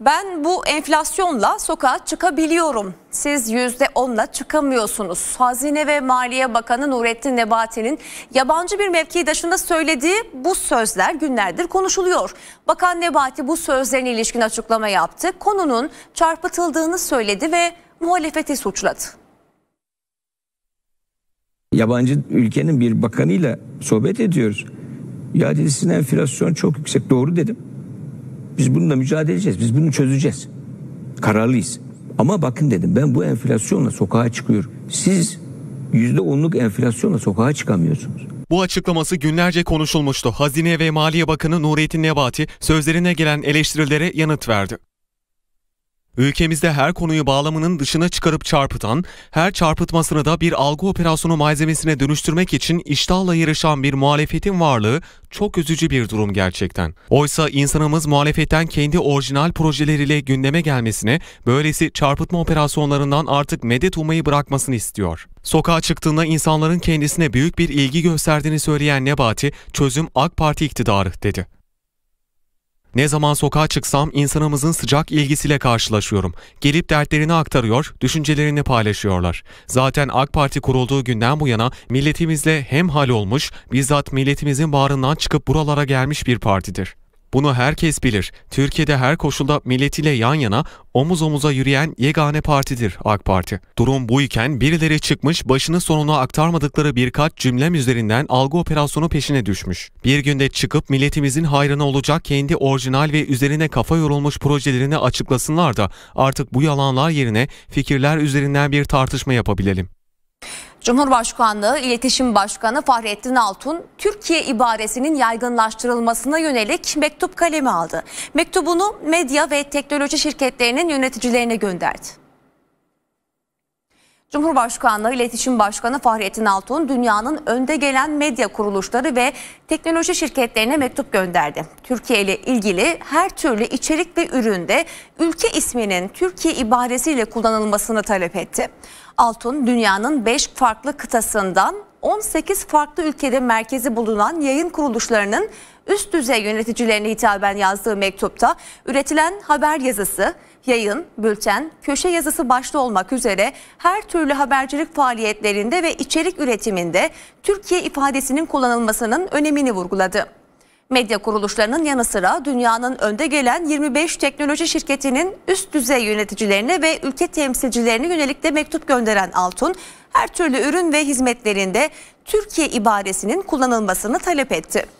Ben bu enflasyonla sokağa çıkabiliyorum. Siz yüzde onla çıkamıyorsunuz. Hazine ve Maliye Bakanı Nurettin Nebati'nin yabancı bir mevkidaşında söylediği bu sözler günlerdir konuşuluyor. Bakan Nebati bu sözlerine ilişkin açıklama yaptı. Konunun çarpıtıldığını söyledi ve muhalefeti suçladı. Yabancı ülkenin bir bakanıyla sohbet ediyoruz. Ya dedi sizin enflasyon çok yüksek. Doğru dedim. Biz bununla mücadele edeceğiz. Biz bunu çözeceğiz. Kararlıyız. Ama bakın dedim ben bu enflasyonla sokağa çıkıyorum. Siz %10'luk enflasyonla sokağa çıkamıyorsunuz. Bu açıklaması günlerce konuşulmuştu. Hazine ve Maliye Bakanı Nurettin Nebati sözlerine gelen eleştirilere yanıt verdi. Ülkemizde her konuyu bağlamının dışına çıkarıp çarpıtan, her çarpıtmasını da bir algı operasyonu malzemesine dönüştürmek için iştahla yarışan bir muhalefetin varlığı çok üzücü bir durum gerçekten. Oysa insanımız muhalefetten kendi orijinal projeleriyle gündeme gelmesine, böylesi çarpıtma operasyonlarından artık medet umayı bırakmasını istiyor. Sokağa çıktığında insanların kendisine büyük bir ilgi gösterdiğini söyleyen Nebati, çözüm AK Parti iktidarı dedi. Ne zaman sokağa çıksam insanımızın sıcak ilgisiyle karşılaşıyorum. Gelip dertlerini aktarıyor, düşüncelerini paylaşıyorlar. Zaten AK Parti kurulduğu günden bu yana milletimizle hemhal olmuş, bizzat milletimizin bağrından çıkıp buralara gelmiş bir partidir. Bunu herkes bilir. Türkiye'de her koşulda milletiyle yan yana omuz omuza yürüyen yegane partidir AK Parti. Durum bu iken birileri çıkmış başını sonuna aktarmadıkları birkaç cümlem üzerinden algı operasyonu peşine düşmüş. Bir günde çıkıp milletimizin hayrına olacak kendi orijinal ve üzerine kafa yorulmuş projelerini açıklasınlar da artık bu yalanlar yerine fikirler üzerinden bir tartışma yapabilelim. Cumhurbaşkanlığı İletişim Başkanı Fahrettin Altun, Türkiye ibaresinin yaygınlaştırılmasına yönelik mektup kalemi aldı. Mektubunu medya ve teknoloji şirketlerinin yöneticilerine gönderdi. Cumhurbaşkanlığı İletişim Başkanı Fahrettin Altun dünyanın önde gelen medya kuruluşları ve teknoloji şirketlerine mektup gönderdi. Türkiye ile ilgili her türlü içerik ve üründe ülke isminin Türkiye ibaresiyle kullanılmasını talep etti. Altun dünyanın 5 farklı kıtasından 18 farklı ülkede merkezi bulunan yayın kuruluşlarının üst düzey yöneticilerine hitaben yazdığı mektupta üretilen haber yazısı, yayın, bülten, köşe yazısı başta olmak üzere her türlü habercilik faaliyetlerinde ve içerik üretiminde Türkiye ifadesinin kullanılmasının önemini vurguladı. Medya kuruluşlarının yanı sıra dünyanın önde gelen 25 teknoloji şirketinin üst düzey yöneticilerine ve ülke temsilcilerine yönelik de mektup gönderen Altun, her türlü ürün ve hizmetlerinde Türkiye ibaresinin kullanılmasını talep etti.